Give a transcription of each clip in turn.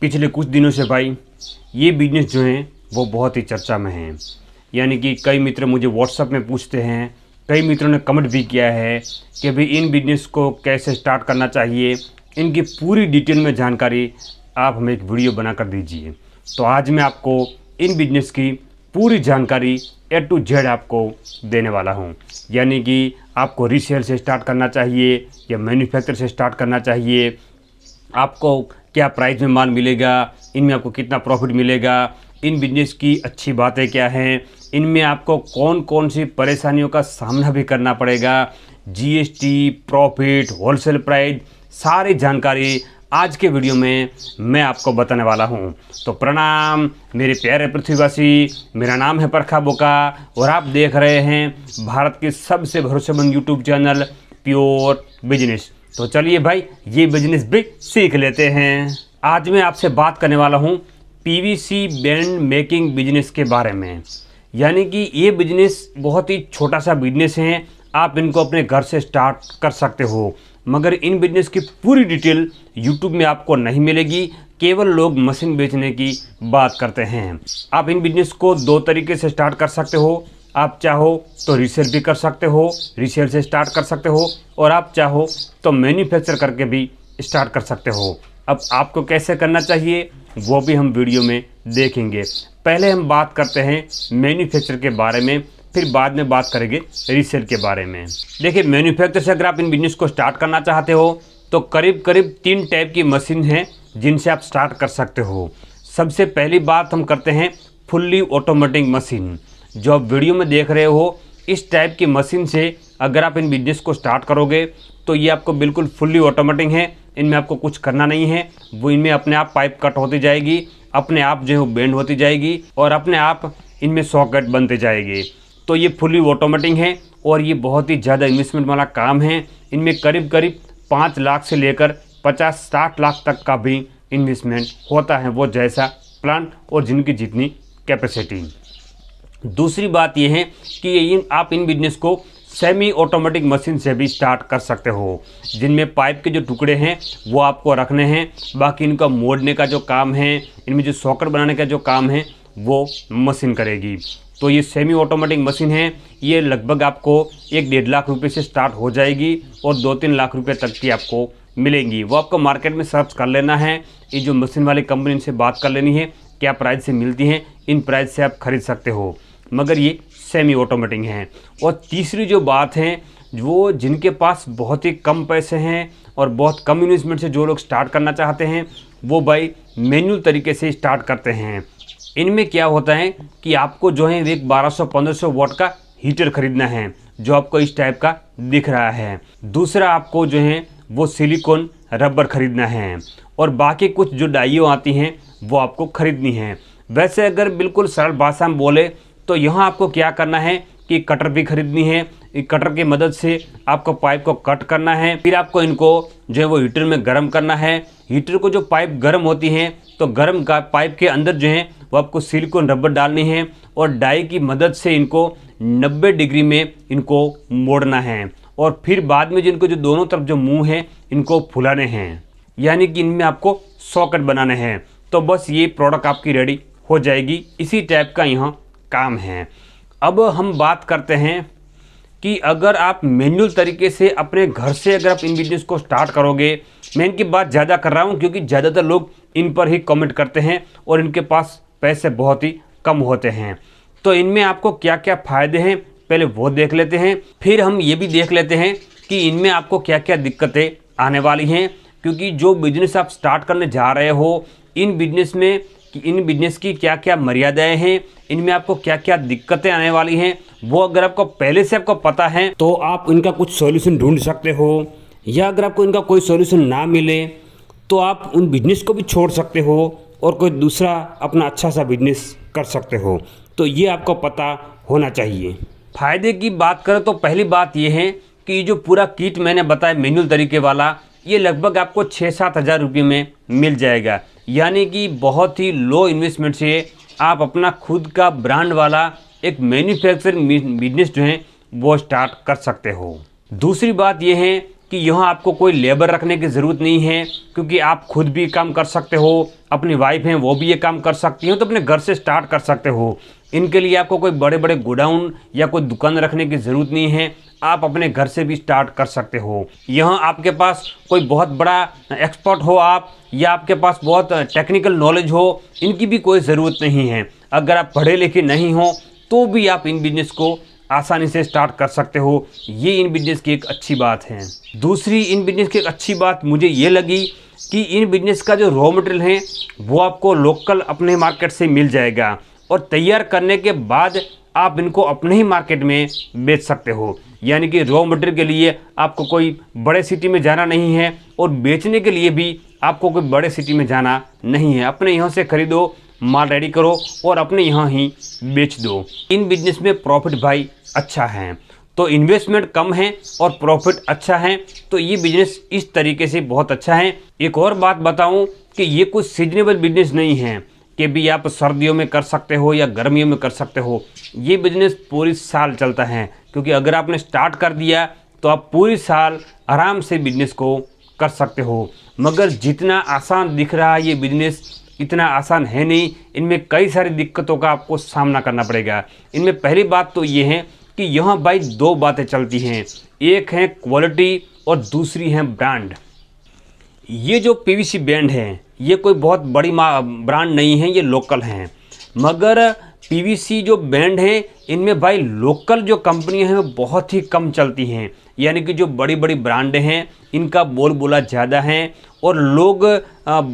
पिछले कुछ दिनों से भाई ये बिजनेस जो है वो बहुत ही चर्चा में है यानी कि कई मित्र मुझे व्हाट्सअप में पूछते हैं कई मित्रों ने कमेंट भी किया है कि भाई इन बिजनेस को कैसे स्टार्ट करना चाहिए इनकी पूरी डिटेल में जानकारी आप हमें एक वीडियो बना कर दीजिए तो आज मैं आपको इन बिजनेस की पूरी जानकारी ए टू जेड आपको देने वाला हूँ यानी कि आपको रीसेल से स्टार्ट करना चाहिए या मैन्युफैक्चर से स्टार्ट करना चाहिए आपको क्या प्राइस में माल मिलेगा इनमें आपको कितना प्रॉफिट मिलेगा इन बिजनेस की अच्छी बातें क्या हैं इनमें आपको कौन कौन सी परेशानियों का सामना भी करना पड़ेगा जीएसटी प्रॉफिट होलसेल प्राइस सारी जानकारी आज के वीडियो में मैं आपको बताने वाला हूं तो प्रणाम मेरे प्यारे पृथ्वीवासी मेरा नाम है परखा बोका और आप देख रहे हैं भारत के सबसे भरोसेमंद यूट्यूब चैनल प्योर बिजनेस तो चलिए भाई ये बिजनेस भी सीख लेते हैं आज मैं आपसे बात करने वाला हूँ पीवीसी बैंड मेकिंग बिजनेस के बारे में यानी कि ये बिजनेस बहुत ही छोटा सा बिजनेस है आप इनको अपने घर से स्टार्ट कर सकते हो मगर इन बिजनेस की पूरी डिटेल यूट्यूब में आपको नहीं मिलेगी केवल लोग मशीन बेचने की बात करते हैं आप इन बिजनेस को दो तरीके से स्टार्ट कर सकते हो आप चाहो तो रीसेल भी कर सकते हो रीसेल से स्टार्ट कर सकते हो और आप चाहो तो मैन्युफैक्चर करके भी स्टार्ट कर सकते हो अब आपको कैसे करना चाहिए वो भी हम वीडियो में देखेंगे पहले हम बात करते हैं मैन्युफैक्चर के बारे में फिर बाद में बात करेंगे रीसेल के बारे में देखिए मैन्युफैक्चर से अगर आप इन बिजनेस को स्टार्ट करना चाहते हो तो करीब करीब तीन टाइप की मशीन हैं जिनसे आप स्टार्ट कर सकते हो सबसे पहली बात हम करते हैं फुल्ली ऑटोमेटिक मशीन जो आप वीडियो में देख रहे हो इस टाइप की मशीन से अगर आप इन बिजनेस को स्टार्ट करोगे तो ये आपको बिल्कुल फुल्ली ऑटोमेटिक है इनमें आपको कुछ करना नहीं है वो इनमें अपने आप पाइप कट होती जाएगी अपने आप जो है बेंड होती जाएगी और अपने आप इनमें सॉकेट बनते जाएंगे तो ये फुली ऑटोमेटिक है और ये बहुत ही ज़्यादा इन्वेस्टमेंट वाला काम है इनमें करीब करीब पाँच लाख से लेकर पचास साठ लाख तक का भी इन्वेस्टमेंट होता है वो जैसा प्लान और जिनकी जितनी कैपेसिटी दूसरी बात यह है कि इन आप इन बिजनेस को सेमी ऑटोमेटिक मशीन से भी स्टार्ट कर सकते हो जिनमें पाइप के जो टुकड़े हैं वो आपको रखने हैं बाकी इनका मोड़ने का जो काम है इनमें जो सॉकेट बनाने का जो काम है वो मशीन करेगी तो ये सेमी ऑटोमेटिक मशीन है ये लगभग आपको एक डेढ़ लाख रुपए से स्टार्ट हो जाएगी और दो तीन लाख रुपए तक की आपको मिलेंगी वो आपको मार्केट में सर्च कर लेना है ये जो मशीन वाली कंपनी से बात कर लेनी है क्या प्राइस से मिलती हैं इन प्राइस से आप खरीद सकते हो मगर ये सेमी ऑटोमेटिक हैं और तीसरी जो बात है वो जिनके पास बहुत ही कम पैसे हैं और बहुत कम इन्वेस्टमेंट से जो लोग स्टार्ट करना चाहते हैं वो भाई मैनुअल तरीके से स्टार्ट करते हैं इनमें क्या होता है कि आपको जो है एक 1200-1500 वॉट का हीटर ख़रीदना है जो आपको इस टाइप का दिख रहा है दूसरा आपको जो है वो सिलिकॉन रबर ख़रीदना है और बाकी कुछ जो डाइयों आती हैं वो आपको ख़रीदनी है वैसे अगर बिल्कुल सरल भाषा में बोले तो यहाँ आपको क्या करना है कि कटर भी खरीदनी है कटर की मदद से आपको पाइप को कट करना है फिर आपको इनको जो है वो हीटर में गर्म करना है हीटर को जो पाइप गर्म होती है तो गर्म का पाइप के अंदर जो है वो आपको सिलिकॉन रबर डालनी है और डाई की मदद से इनको 90 डिग्री में इनको मोड़ना है और फिर बाद में जिनको जो दोनों तरफ जो मुंह है इनको फुलाने हैं यानी कि इनमें आपको सॉकेट बनाने हैं तो बस ये प्रोडक्ट आपकी रेडी हो जाएगी इसी टाइप का यहाँ काम है अब हम बात करते हैं कि अगर आप मैनुअल तरीके से अपने घर से अगर आप इन बिजनेस को स्टार्ट करोगे मैं इनकी बात ज़्यादा कर रहा हूँ क्योंकि ज़्यादातर लोग इन पर ही कमेंट करते हैं और इनके पास पैसे बहुत ही कम होते हैं तो इनमें आपको क्या क्या फ़ायदे हैं पहले वो देख लेते हैं फिर हम ये भी देख लेते हैं कि इनमें आपको क्या क्या दिक्कतें आने वाली हैं क्योंकि जो बिजनेस आप स्टार्ट करने जा रहे हो इन बिजनेस में कि इन बिजनेस की क्या क्या मर्यादाएं हैं इनमें आपको क्या क्या दिक्कतें आने वाली हैं वो अगर आपको पहले से आपको पता है तो आप इनका कुछ सॉल्यूशन ढूंढ सकते हो या अगर आपको इनका कोई सॉल्यूशन ना मिले तो आप उन बिजनेस को भी छोड़ सकते हो और कोई दूसरा अपना अच्छा सा बिजनेस कर सकते हो तो ये आपको पता होना चाहिए फ़ायदे की बात करें तो पहली बात ये है कि जो पूरा किट मैंने बताया मैनुअल तरीके वाला ये लगभग आपको छः सात हज़ार रुपये में मिल जाएगा यानी कि बहुत ही लो इन्वेस्टमेंट से आप अपना खुद का ब्रांड वाला एक मैन्युफैक्चरिंग बिजनेस जो है वो स्टार्ट कर सकते हो दूसरी बात यह है कि यहाँ आपको कोई लेबर रखने की ज़रूरत नहीं है क्योंकि आप खुद भी काम कर सकते हो अपनी वाइफ हैं वो भी ये काम कर सकती हैं तो अपने घर से स्टार्ट कर सकते हो इनके लिए आपको कोई बड़े बड़े गोडाउन या कोई दुकान रखने की ज़रूरत नहीं है आप अपने घर से भी स्टार्ट कर सकते हो यहाँ आपके पास कोई बहुत बड़ा एक्सपर्ट हो आप या आपके पास बहुत टेक्निकल नॉलेज हो इनकी भी कोई ज़रूरत नहीं है अगर आप पढ़े लिखे नहीं हो तो भी आप इन बिजनेस को आसानी से स्टार्ट कर सकते हो ये इन बिजनेस की एक अच्छी बात है दूसरी इन बिजनेस की एक अच्छी बात मुझे ये लगी कि इन बिजनेस का जो रॉ मटेरियल है वो आपको लोकल अपने मार्केट से मिल जाएगा और तैयार करने के बाद आप इनको अपने ही मार्केट में बेच सकते हो यानी कि रॉ मटेरियल के लिए आपको कोई बड़े सिटी में जाना नहीं है और बेचने के लिए भी आपको कोई बड़े सिटी में जाना नहीं है अपने यहाँ से खरीदो माल रेडी करो और अपने यहाँ ही बेच दो इन बिजनेस में प्रॉफिट भाई अच्छा है तो इन्वेस्टमेंट कम है और प्रॉफिट अच्छा है तो ये बिजनेस इस तरीके से बहुत अच्छा है एक और बात बताऊं कि ये कुछ सीजनेबल बिजनेस नहीं है कि भी आप सर्दियों में कर सकते हो या गर्मियों में कर सकते हो ये बिजनेस पूरे साल चलता है क्योंकि अगर आपने स्टार्ट कर दिया तो आप पूरे साल आराम से बिजनेस को कर सकते हो मगर जितना आसान दिख रहा है ये बिजनेस इतना आसान है नहीं इनमें कई सारी दिक्कतों का आपको सामना करना पड़ेगा इनमें पहली बात तो ये है कि यहाँ भाई दो बातें चलती हैं एक है क्वालिटी और दूसरी है ब्रांड ये जो पीवीसी ब्रांड है ये कोई बहुत बड़ी ब्रांड नहीं है ये लोकल हैं मगर पीवीसी जो बैंड हैं इनमें भाई लोकल जो कंपनियां हैं वो बहुत ही कम चलती हैं यानी कि जो बड़ी बड़ी ब्रांड हैं इनका बोल बोला ज़्यादा है और लोग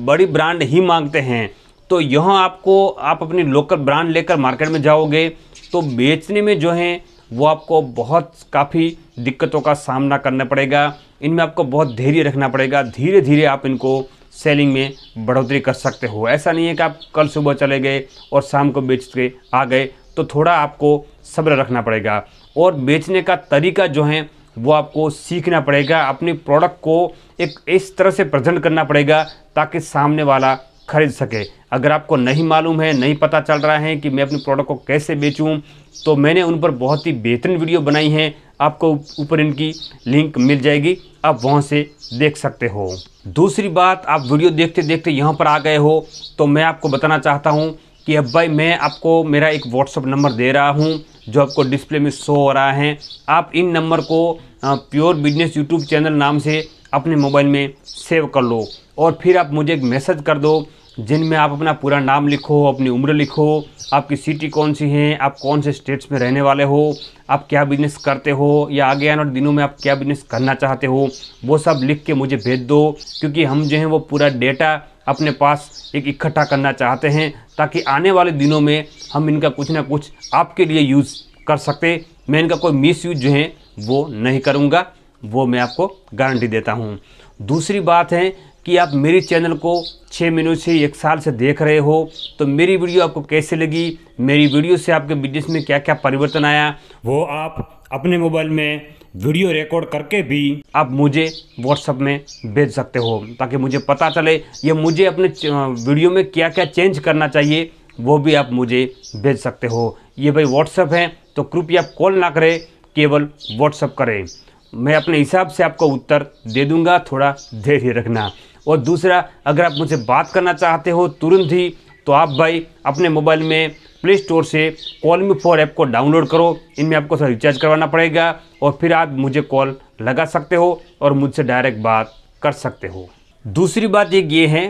बड़ी ब्रांड ही मांगते हैं तो यह आपको आप अपनी लोकल ब्रांड लेकर मार्केट में जाओगे तो बेचने में जो हैं वो आपको बहुत काफ़ी दिक्कतों का सामना करना पड़ेगा इनमें आपको बहुत धैर्य रखना पड़ेगा धीरे धीरे आप इनको सेलिंग में बढ़ोतरी कर सकते हो ऐसा नहीं है कि आप कल सुबह चले गए और शाम को बेच के आ गए तो थोड़ा आपको सब्र रखना पड़ेगा और बेचने का तरीका जो है वो आपको सीखना पड़ेगा अपने प्रोडक्ट को एक इस तरह से प्रजेंट करना पड़ेगा ताकि सामने वाला खरीद सके अगर आपको नहीं मालूम है नहीं पता चल रहा है कि मैं अपने प्रोडक्ट को कैसे बेचूं तो मैंने उन पर बहुत ही बेहतरीन वीडियो बनाई है आपको ऊपर इनकी लिंक मिल जाएगी आप वहाँ से देख सकते हो दूसरी बात आप वीडियो देखते देखते यहाँ पर आ गए हो तो मैं आपको बताना चाहता हूँ कि अब भाई मैं आपको मेरा एक व्हाट्सअप नंबर दे रहा हूँ जो आपको डिस्प्ले में शो हो रहा है आप इन नंबर को प्योर बिजनेस यूट्यूब चैनल नाम से अपने मोबाइल में सेव कर लो और फिर आप मुझे एक मैसेज कर दो जिनमें आप अपना पूरा नाम लिखो अपनी उम्र लिखो आपकी सिटी कौन सी है आप कौन से स्टेट्स में रहने वाले हो आप क्या बिजनेस करते हो या आगे आने वाले दिनों में आप क्या बिजनेस करना चाहते हो वो सब लिख के मुझे भेज दो क्योंकि हम जो हैं वो पूरा डेटा अपने पास एक इकट्ठा करना चाहते हैं ताकि आने वाले दिनों में हम इनका कुछ ना कुछ आपके लिए यूज़ कर सकते मैं इनका कोई मिस यूज जो है वो नहीं करूँगा वो मैं आपको गारंटी देता हूँ दूसरी बात है कि आप मेरे चैनल को छः महीनों से एक साल से देख रहे हो तो मेरी वीडियो आपको कैसे लगी मेरी वीडियो से आपके बिजनेस में क्या क्या परिवर्तन आया वो आप अपने मोबाइल में वीडियो रिकॉर्ड करके भी आप मुझे व्हाट्सअप में भेज सकते हो ताकि मुझे पता चले या मुझे अपने वीडियो में क्या क्या चेंज करना चाहिए वो भी आप मुझे भेज सकते हो ये भाई व्हाट्सअप है तो कृपया आप कॉल ना करें केवल व्हाट्सअप करें मैं अपने हिसाब से आपको उत्तर दे दूंगा थोड़ा धैर्य रखना और दूसरा अगर आप मुझसे बात करना चाहते हो तुरंत ही तो आप भाई अपने मोबाइल में प्ले स्टोर से कॉल मी फॉर ऐप को डाउनलोड करो इनमें आपको सर रिचार्ज करवाना पड़ेगा और फिर आप मुझे कॉल लगा सकते हो और मुझसे डायरेक्ट बात कर सकते हो दूसरी बात एक ये है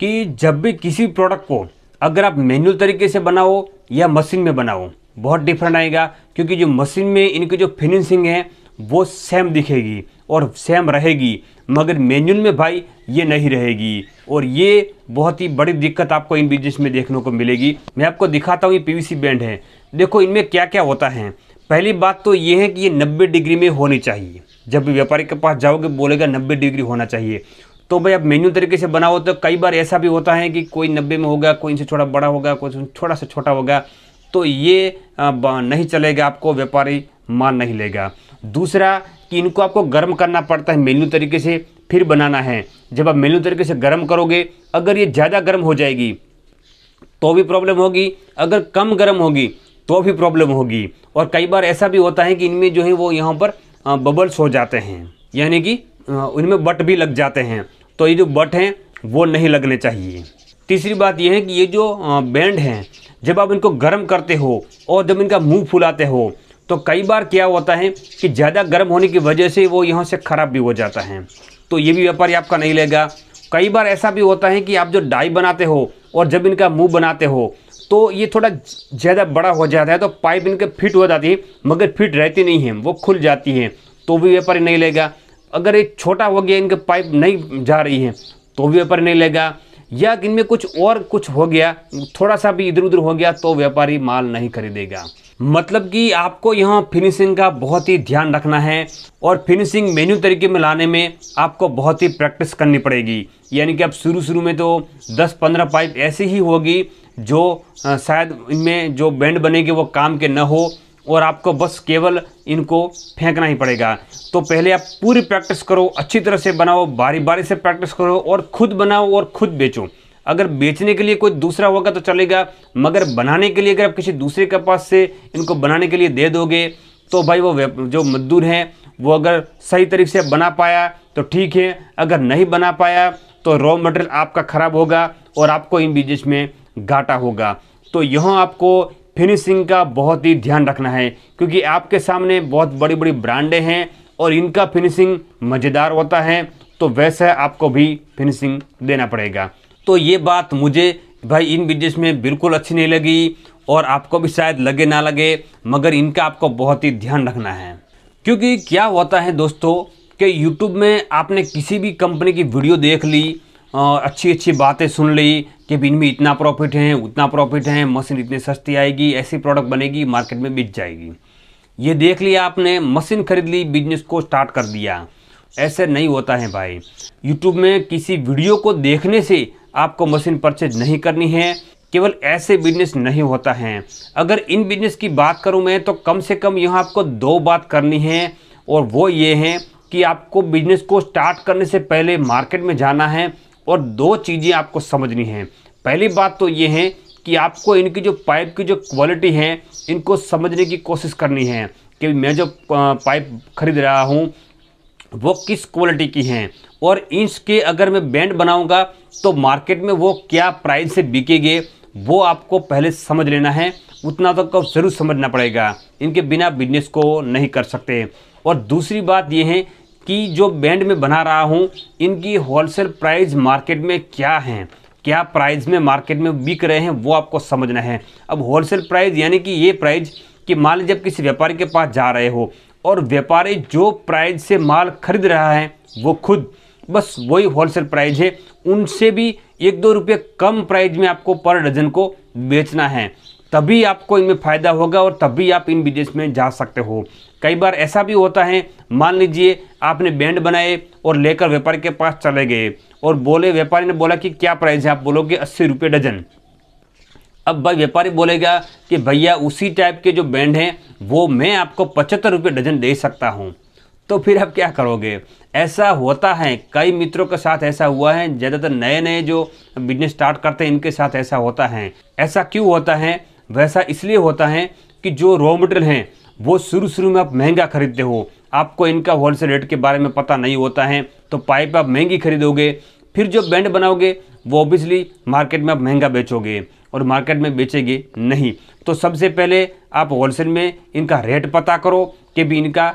कि जब भी किसी प्रोडक्ट को अगर आप मैनुअल तरीके से बनाओ या मशीन में बनाओ बहुत डिफरेंट आएगा क्योंकि जो मशीन में इनकी जो फिनिशिंग है वो सेम दिखेगी और सेम रहेगी मगर मेन्यून में भाई ये नहीं रहेगी और ये बहुत ही बड़ी दिक्कत आपको इन बिजनेस में देखने को मिलेगी मैं आपको दिखाता हूँ ये पीवीसी बैंड है देखो इनमें क्या क्या होता है पहली बात तो ये है कि ये नब्बे डिग्री में होनी चाहिए जब भी व्यापारी के पास जाओगे बोलेगा नब्बे डिग्री होना चाहिए तो भाई आप मेन्यू तरीके से बनाओ तो कई बार ऐसा भी होता है कि कोई नब्बे में होगा कोई इनसे थोड़ा बड़ा होगा कोई थोड़ा सा छोटा होगा तो ये नहीं चलेगा आपको व्यापारी मान नहीं लेगा दूसरा कि इनको आपको गर्म करना पड़ता है मेन्यू तरीके से फिर बनाना है जब आप मेन्यू तरीके से गर्म करोगे अगर ये ज़्यादा गर्म हो जाएगी तो भी प्रॉब्लम होगी अगर कम गर्म होगी तो भी प्रॉब्लम होगी और कई बार ऐसा भी होता है कि इनमें जो है वो यहाँ पर बबल्स हो जाते हैं यानी कि उनमें बट भी लग जाते हैं तो ये जो बट हैं वो नहीं लगने चाहिए तीसरी बात यह है कि ये जो बैंड हैं जब आप इनको गर्म करते हो और जब इनका मुंह फुलाते हो तो कई बार क्या होता है कि ज़्यादा गर्म होने की वजह से वो यहाँ से ख़राब भी हो जाता है तो ये भी व्यापारी आपका नहीं लेगा कई बार ऐसा भी होता है कि आप जो डाई बनाते हो और जब इनका मुंह बनाते हो तो ये थोड़ा ज़्यादा बड़ा हो जाता है तो पाइप इनके फिट हो जाती है मगर फिट रहती नहीं है वो खुल जाती है तो भी व्यापारी नहीं लेगा अगर ये छोटा हो गया इनके पाइप नहीं जा रही है तो भी व्यापारी नहीं लेगा या इनमें कुछ और कुछ हो गया थोड़ा सा भी इधर उधर हो गया तो व्यापारी माल नहीं खरीदेगा मतलब कि आपको यहाँ फिनिशिंग का बहुत ही ध्यान रखना है और फिनिशिंग मेन्यू तरीके में लाने में आपको बहुत ही प्रैक्टिस करनी पड़ेगी यानी कि अब शुरू शुरू में तो 10-15 पाइप ऐसी ही होगी जो शायद इनमें जो बैंड बनेंगे वो काम के न हो और आपको बस केवल इनको फेंकना ही पड़ेगा तो पहले आप पूरी प्रैक्टिस करो अच्छी तरह से बनाओ बारी बारी से प्रैक्टिस करो और खुद बनाओ और खुद बेचो अगर बेचने के लिए कोई दूसरा होगा तो चलेगा मगर बनाने के लिए अगर आप किसी दूसरे के पास से इनको बनाने के लिए दे दोगे तो भाई वो जो मजदूर हैं वो अगर सही तरीके से बना पाया तो ठीक है अगर नहीं बना पाया तो रॉ मटेरियल आपका ख़राब होगा और आपको इन बिजनेस में घाटा होगा तो यहाँ आपको फिनिशिंग का बहुत ही ध्यान रखना है क्योंकि आपके सामने बहुत बड़ी बड़ी ब्रांडें हैं और इनका फिनिशिंग मज़ेदार होता है तो वैसे आपको भी फिनिशिंग देना पड़ेगा तो ये बात मुझे भाई इन बिजनेस में बिल्कुल अच्छी नहीं लगी और आपको भी शायद लगे ना लगे मगर इनका आपको बहुत ही ध्यान रखना है क्योंकि क्या होता है दोस्तों कि YouTube में आपने किसी भी कंपनी की वीडियो देख ली और अच्छी अच्छी बातें सुन ली कि इनमें इतना प्रॉफिट है उतना प्रॉफिट है मशीन इतनी सस्ती आएगी ऐसी प्रोडक्ट बनेगी मार्केट में बिक जाएगी ये देख लिया आपने मशीन खरीद ली बिजनेस को स्टार्ट कर दिया ऐसे नहीं होता है भाई यूट्यूब में किसी वीडियो को देखने से आपको मशीन परचेज नहीं करनी है केवल ऐसे बिजनेस नहीं होता है अगर इन बिजनेस की बात करूं मैं तो कम से कम यहाँ आपको दो बात करनी है और वो ये है कि आपको बिजनेस को स्टार्ट करने से पहले मार्केट में जाना है और दो चीज़ें आपको समझनी हैं पहली बात तो ये है कि आपको इनकी जो पाइप की जो क्वालिटी है इनको समझने की कोशिश करनी है कि मैं जो पाइप खरीद रहा हूँ वो किस क्वालिटी की हैं और इंच के अगर मैं बैंड बनाऊंगा तो मार्केट में वो क्या प्राइस से बिकेंगे वो आपको पहले समझ लेना है उतना तो कब जरूर समझना पड़ेगा इनके बिना बिजनेस को नहीं कर सकते और दूसरी बात ये है कि जो बैंड में बना रहा हूँ इनकी होलसेल प्राइस मार्केट में क्या हैं क्या प्राइस में मार्केट में बिक रहे हैं वो आपको समझना है अब होलसेल प्राइस यानी कि ये प्राइस कि मान लीजिए आप किसी व्यापारी के पास जा रहे हो और व्यापारी जो प्राइज से माल खरीद रहा है वो खुद बस वही होलसेल प्राइज है उनसे भी एक दो रुपये कम प्राइज में आपको पर डजन को बेचना है तभी आपको इनमें फ़ायदा होगा और तभी आप इन बिजनेस में जा सकते हो कई बार ऐसा भी होता है मान लीजिए आपने बैंड बनाए और लेकर व्यापारी के पास चले गए और बोले व्यापारी ने बोला कि क्या प्राइस है आप बोलोगे अस्सी रुपये डजन अब भाई व्यापारी बोलेगा कि भैया उसी टाइप के जो बैंड हैं वो मैं आपको पचहत्तर रुपये डजन दे सकता हूँ तो फिर आप क्या करोगे ऐसा होता है कई मित्रों के साथ ऐसा हुआ है ज़्यादातर नए नए जो बिजनेस स्टार्ट करते हैं इनके साथ ऐसा होता है ऐसा क्यों होता है वैसा इसलिए होता है कि जो रॉ मटेरियल हैं वो शुरू शुरू में आप महंगा खरीदते हो आपको इनका होलसेल रेट के बारे में पता नहीं होता है तो पाइप आप महंगी खरीदोगे फिर जो बैंड बनाओगे वो ऑब्वियसली मार्केट में आप महंगा बेचोगे और मार्केट में बेचेंगे नहीं तो सबसे पहले आप होलसेल में इनका रेट पता करो कि भी इनका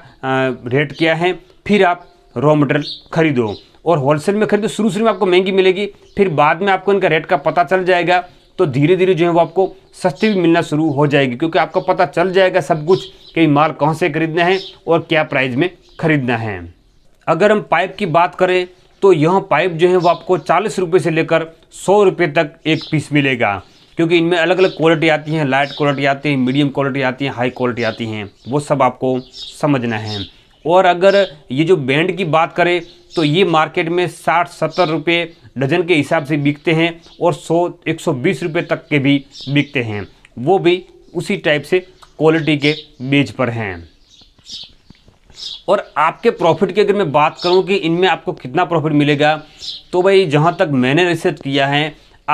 रेट क्या है फिर आप रॉ मटेरियल खरीदो और होलसेल में खरीदो शुरू शुरू में आपको महंगी मिलेगी फिर बाद में आपको इनका रेट का पता चल जाएगा तो धीरे धीरे जो है वो आपको सस्ती भी मिलना शुरू हो जाएगी क्योंकि आपको पता चल जाएगा सब कुछ कि माल कहाँ से खरीदना है और क्या प्राइस में खरीदना है अगर हम पाइप की बात करें तो यह पाइप जो है वो आपको चालीस रुपये से लेकर सौ रुपये तक एक पीस मिलेगा क्योंकि इनमें अलग अलग क्वालिटी आती हैं लाइट क्वालिटी आती है मीडियम क्वालिटी आती है हाई क्वालिटी आती हैं वो सब आपको समझना है और अगर ये जो बैंड की बात करें तो ये मार्केट में साठ सत्तर रुपये डजन के हिसाब से बिकते हैं और सौ एक सौ बीस रुपये तक के भी बिकते हैं वो भी उसी टाइप से क्वालिटी के बेच पर हैं और आपके प्रॉफिट की अगर मैं बात करूं कि इनमें आपको कितना प्रॉफिट मिलेगा तो भाई जहां तक मैंने रिसर्च किया है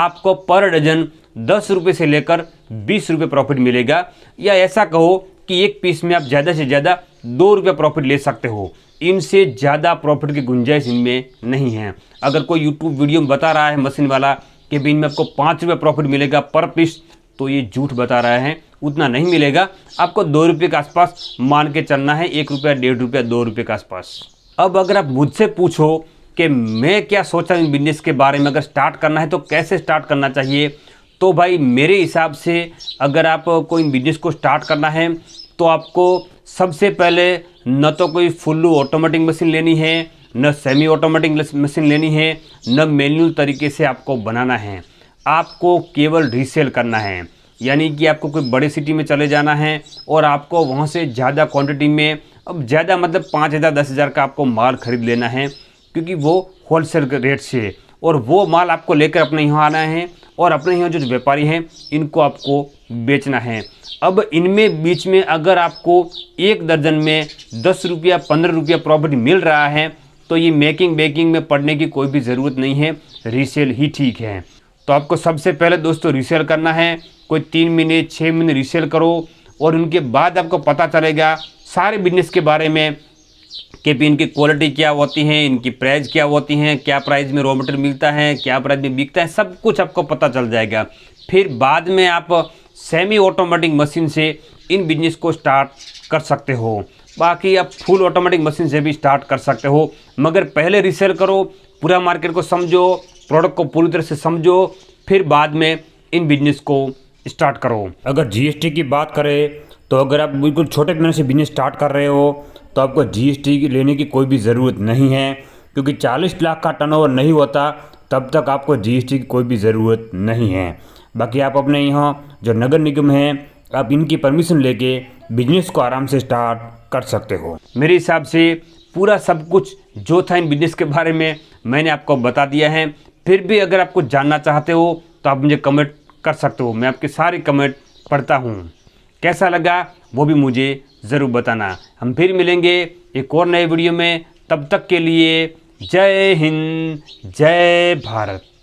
आपको पर डजन दस रुपये से लेकर बीस रुपये प्रॉफिट मिलेगा या ऐसा कहो कि एक पीस में आप ज़्यादा से ज़्यादा दो रुपये प्रॉफिट ले सकते हो इनसे ज़्यादा प्रॉफिट की गुंजाइश इनमें नहीं है अगर कोई यूट्यूब वीडियो में बता रहा है मशीन वाला कि भी इनमें आपको पाँच रुपये प्रॉफिट मिलेगा पर पीस तो ये झूठ बता रहे हैं उतना नहीं मिलेगा आपको दो रुपये के आसपास मान के चलना है एक रुपया डेढ़ रुपया दो रुपये के आसपास अब अगर आप मुझसे पूछो कि मैं क्या सोचा इन बिजनेस के बारे में अगर स्टार्ट करना है तो कैसे स्टार्ट करना चाहिए तो भाई मेरे हिसाब से अगर आप कोई बिजनेस को स्टार्ट करना है तो आपको सबसे पहले न तो कोई फुल ऑटोमेटिक मशीन लेनी है न सेमी ऑटोमेटिक मशीन लेनी है न मैन्यूअल तरीके से आपको बनाना है आपको केवल रीसेल करना है यानी कि आपको कोई बड़े सिटी में चले जाना है और आपको वहाँ से ज़्यादा क्वांटिटी में अब ज़्यादा मतलब पाँच हज़ार दस हज़ार का आपको माल खरीद लेना है क्योंकि वो होलसेल रेट से और वो माल आपको लेकर अपने यहाँ आना है और अपने यहाँ जो व्यापारी हैं इनको आपको बेचना है अब इनमें बीच में अगर आपको एक दर्जन में दस रुपया पंद्रह रुपया प्रॉफिट मिल रहा है तो ये मेकिंग बेकिंग में पड़ने की कोई भी ज़रूरत नहीं है रीसेल ही ठीक है तो आपको सबसे पहले दोस्तों रीसेल करना है कोई तीन महीने छः महीने रीसेल करो और उनके बाद आपको पता चलेगा सारे बिजनेस के बारे में कि भी इनकी क्वालिटी क्या होती है इनकी प्राइस क्या होती है क्या प्राइस में रॉ मटेरियल मिलता है क्या प्राइस में बिकता है सब कुछ आपको पता चल जाएगा फिर बाद में आप सेमी ऑटोमेटिक मशीन से इन बिजनेस को स्टार्ट कर सकते हो बाकी आप फुल ऑटोमेटिक मशीन से भी स्टार्ट कर सकते हो मगर पहले रिसेल करो पूरा मार्केट को समझो प्रोडक्ट को पूरी तरह से समझो फिर बाद में इन बिजनेस को स्टार्ट करो अगर जीएसटी की बात करें तो अगर आप बिल्कुल छोटे पैमाने से बिजनेस स्टार्ट कर रहे हो तो आपको टी लेने की कोई भी ज़रूरत नहीं है क्योंकि 40 लाख का टर्नओवर नहीं होता तब तक आपको जीएसटी की कोई भी ज़रूरत नहीं है बाकी आप अपने यहाँ जो नगर निगम है आप इनकी परमिशन लेके बिजनेस को आराम से स्टार्ट कर सकते हो मेरे हिसाब से पूरा सब कुछ जो था इन बिजनेस के बारे में मैंने आपको बता दिया है फिर भी अगर आपको जानना चाहते हो तो आप मुझे कमेंट कर सकते हो मैं आपके सारे कमेंट पढ़ता हूँ कैसा लगा वो भी मुझे ज़रूर बताना हम फिर मिलेंगे एक और नए वीडियो में तब तक के लिए जय हिंद जय भारत